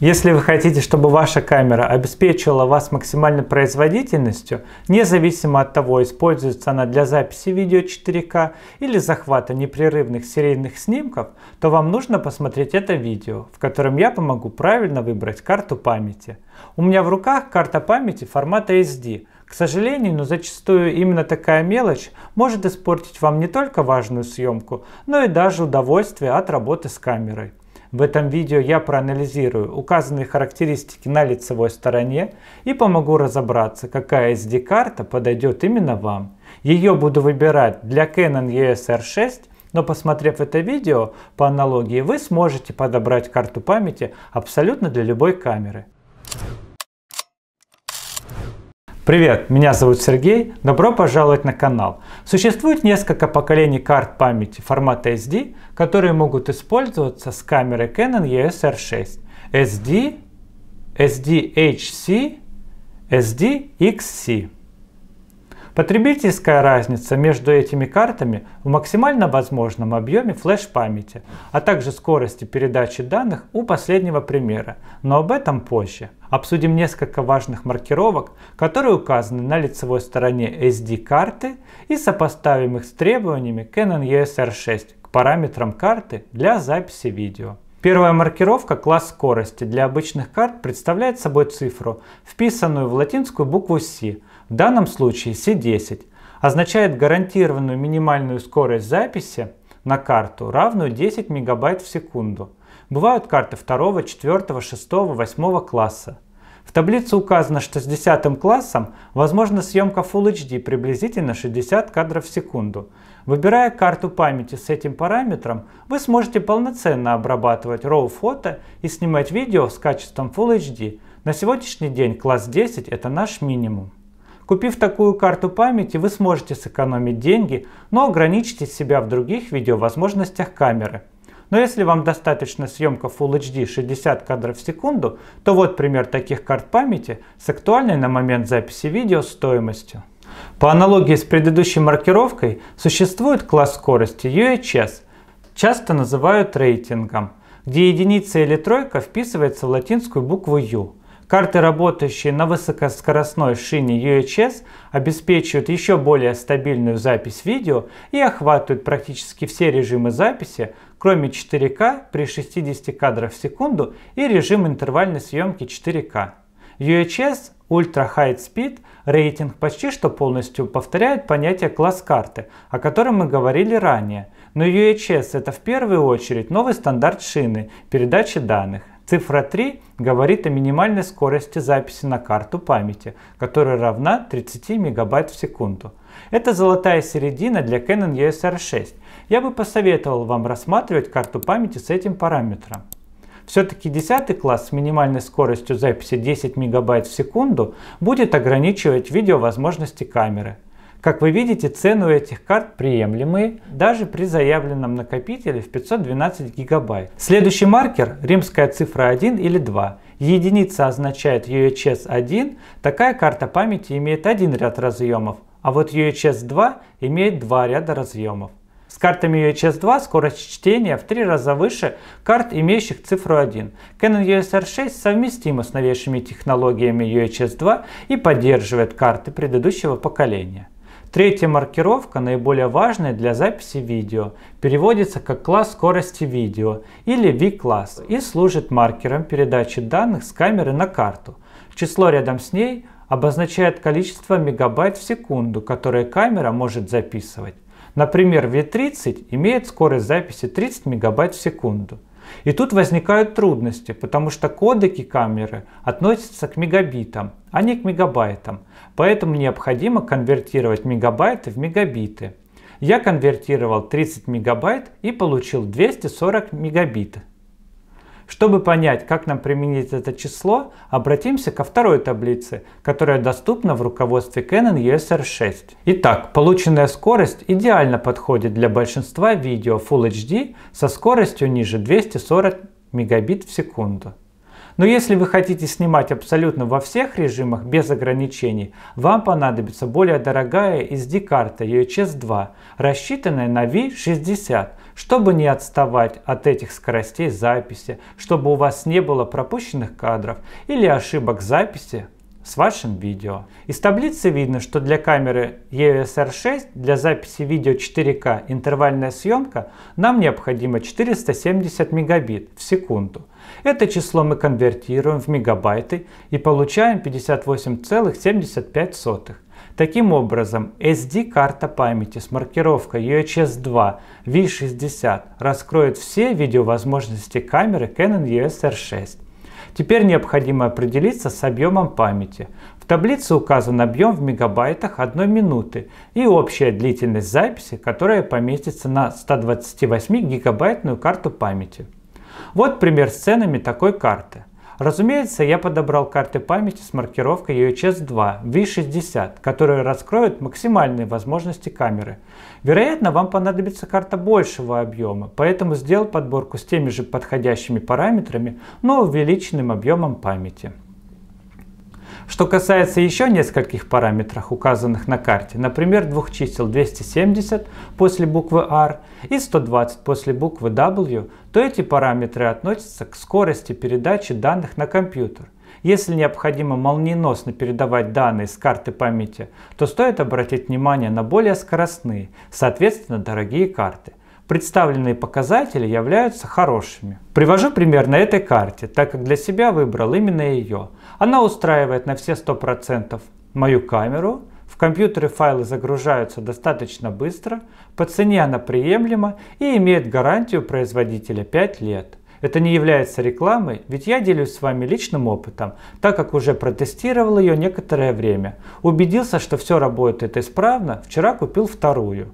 Если вы хотите, чтобы ваша камера обеспечила вас максимальной производительностью, независимо от того, используется она для записи видео 4К или захвата непрерывных серийных снимков, то вам нужно посмотреть это видео, в котором я помогу правильно выбрать карту памяти. У меня в руках карта памяти формата SD. К сожалению, но зачастую именно такая мелочь может испортить вам не только важную съемку, но и даже удовольствие от работы с камерой. В этом видео я проанализирую указанные характеристики на лицевой стороне и помогу разобраться, какая SD-карта подойдет именно вам. Ее буду выбирать для Canon EOS R6, но посмотрев это видео, по аналогии вы сможете подобрать карту памяти абсолютно для любой камеры. Привет, меня зовут Сергей, добро пожаловать на канал. Существует несколько поколений карт памяти формата SD, которые могут использоваться с камерой Canon EOS R6. SD, SDHC, SDXC. Потребительская разница между этими картами в максимально возможном объеме флеш-памяти, а также скорости передачи данных у последнего примера, но об этом позже. Обсудим несколько важных маркировок, которые указаны на лицевой стороне SD-карты и сопоставим их с требованиями Canon ESR6 к параметрам карты для записи видео. Первая маркировка класс скорости для обычных карт представляет собой цифру, вписанную в латинскую букву C, в данном случае C10, означает гарантированную минимальную скорость записи на карту, равную 10 МБ в секунду. Бывают карты 2, 4, 6, 8 класса. В таблице указано, что с 10 классом возможна съемка Full HD приблизительно 60 кадров в секунду. Выбирая карту памяти с этим параметром, вы сможете полноценно обрабатывать RAW фото и снимать видео с качеством Full HD. На сегодняшний день класс 10 это наш минимум. Купив такую карту памяти, вы сможете сэкономить деньги, но ограничите себя в других видеовозможностях камеры – но если вам достаточно съемка Full HD 60 кадров в секунду, то вот пример таких карт памяти с актуальной на момент записи видео стоимостью. По аналогии с предыдущей маркировкой, существует класс скорости UHS, часто называют рейтингом, где единица или тройка вписывается в латинскую букву U, Карты, работающие на высокоскоростной шине UHS, обеспечивают еще более стабильную запись видео и охватывают практически все режимы записи, кроме 4К при 60 кадров в секунду и режим интервальной съемки 4К. UHS Ultra High Speed рейтинг почти что полностью повторяет понятие класс карты, о котором мы говорили ранее, но UHS это в первую очередь новый стандарт шины передачи данных. Цифра 3 говорит о минимальной скорости записи на карту памяти, которая равна 30 мегабайт в секунду. Это золотая середина для Canon EOS R6. Я бы посоветовал вам рассматривать карту памяти с этим параметром. Все-таки 10 класс с минимальной скоростью записи 10 мегабайт в секунду будет ограничивать видео возможности камеры, как вы видите, цены у этих карт приемлемые, даже при заявленном накопителе в 512 гигабайт. Следующий маркер – римская цифра 1 или 2. Единица означает UHS 1, такая карта памяти имеет один ряд разъемов, а вот UHS 2 имеет два ряда разъемов. С картами UHS 2 скорость чтения в три раза выше карт, имеющих цифру 1. Canon EOS R6 совместима с новейшими технологиями UHS 2 и поддерживает карты предыдущего поколения. Третья маркировка, наиболее важная для записи видео, переводится как класс скорости видео или V-класс и служит маркером передачи данных с камеры на карту. Число рядом с ней обозначает количество мегабайт в секунду, которое камера может записывать. Например, V30 имеет скорость записи 30 мегабайт в секунду – и тут возникают трудности, потому что кодеки камеры относятся к мегабитам, а не к мегабайтам. Поэтому необходимо конвертировать мегабайты в мегабиты. Я конвертировал 30 мегабайт и получил 240 мегабит. Чтобы понять, как нам применить это число, обратимся ко второй таблице, которая доступна в руководстве Canon EOS R6. Итак, полученная скорость идеально подходит для большинства видео Full HD со скоростью ниже 240 мегабит в секунду. Но если вы хотите снимать абсолютно во всех режимах без ограничений, вам понадобится более дорогая SD-карта UHS-2, рассчитанная на V60, чтобы не отставать от этих скоростей записи, чтобы у вас не было пропущенных кадров или ошибок записи с вашим видео. Из таблицы видно, что для камеры EOS R6 для записи видео 4К интервальная съемка нам необходимо 470 мегабит в секунду. Это число мы конвертируем в мегабайты и получаем 58,75. Таким образом, SD-карта памяти с маркировкой UHS-2 V60 раскроет все видеовозможности камеры Canon EOS R6. Теперь необходимо определиться с объемом памяти. В таблице указан объем в мегабайтах одной минуты и общая длительность записи, которая поместится на 128 гигабайтную карту памяти. Вот пример с ценами такой карты. Разумеется, я подобрал карты памяти с маркировкой EHS-2 V60, которые раскроют максимальные возможности камеры. Вероятно, вам понадобится карта большего объема, поэтому сделал подборку с теми же подходящими параметрами, но увеличенным объемом памяти. Что касается еще нескольких параметров, указанных на карте, например, двух чисел 270 после буквы R и 120 после буквы W, то эти параметры относятся к скорости передачи данных на компьютер. Если необходимо молниеносно передавать данные с карты памяти, то стоит обратить внимание на более скоростные, соответственно дорогие карты представленные показатели являются хорошими. Привожу пример на этой карте, так как для себя выбрал именно ее. Она устраивает на все 100% мою камеру, в компьютере файлы загружаются достаточно быстро, по цене она приемлема и имеет гарантию производителя 5 лет. Это не является рекламой, ведь я делюсь с вами личным опытом, так как уже протестировал ее некоторое время. Убедился, что все работает исправно, вчера купил вторую.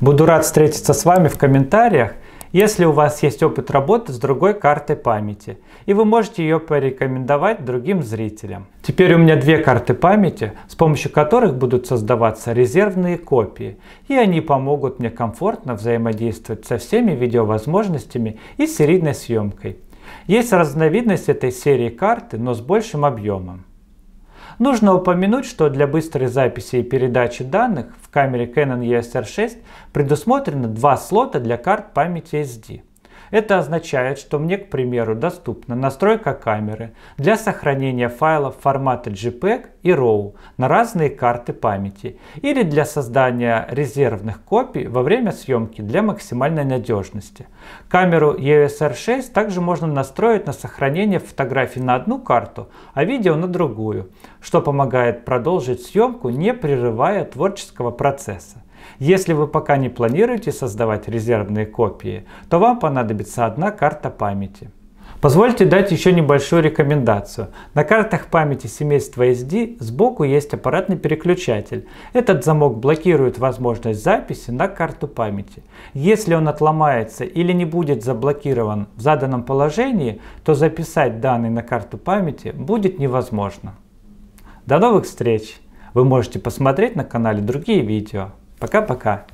Буду рад встретиться с вами в комментариях если у вас есть опыт работы с другой картой памяти, и вы можете ее порекомендовать другим зрителям. Теперь у меня две карты памяти, с помощью которых будут создаваться резервные копии, и они помогут мне комфортно взаимодействовать со всеми видеовозможностями и серийной съемкой. Есть разновидность этой серии карты, но с большим объемом. Нужно упомянуть, что для быстрой записи и передачи данных в камере Canon ESR6 предусмотрено два слота для карт памяти SD. Это означает, что мне, к примеру, доступна настройка камеры для сохранения файлов формата JPEG и RAW на разные карты памяти или для создания резервных копий во время съемки для максимальной надежности. Камеру ESR 6 также можно настроить на сохранение фотографий на одну карту, а видео на другую, что помогает продолжить съемку, не прерывая творческого процесса. Если вы пока не планируете создавать резервные копии, то вам понадобится одна карта памяти. Позвольте дать еще небольшую рекомендацию. На картах памяти семейства SD сбоку есть аппаратный переключатель. Этот замок блокирует возможность записи на карту памяти. Если он отломается или не будет заблокирован в заданном положении, то записать данные на карту памяти будет невозможно. До новых встреч! Вы можете посмотреть на канале другие видео. Пока-пока.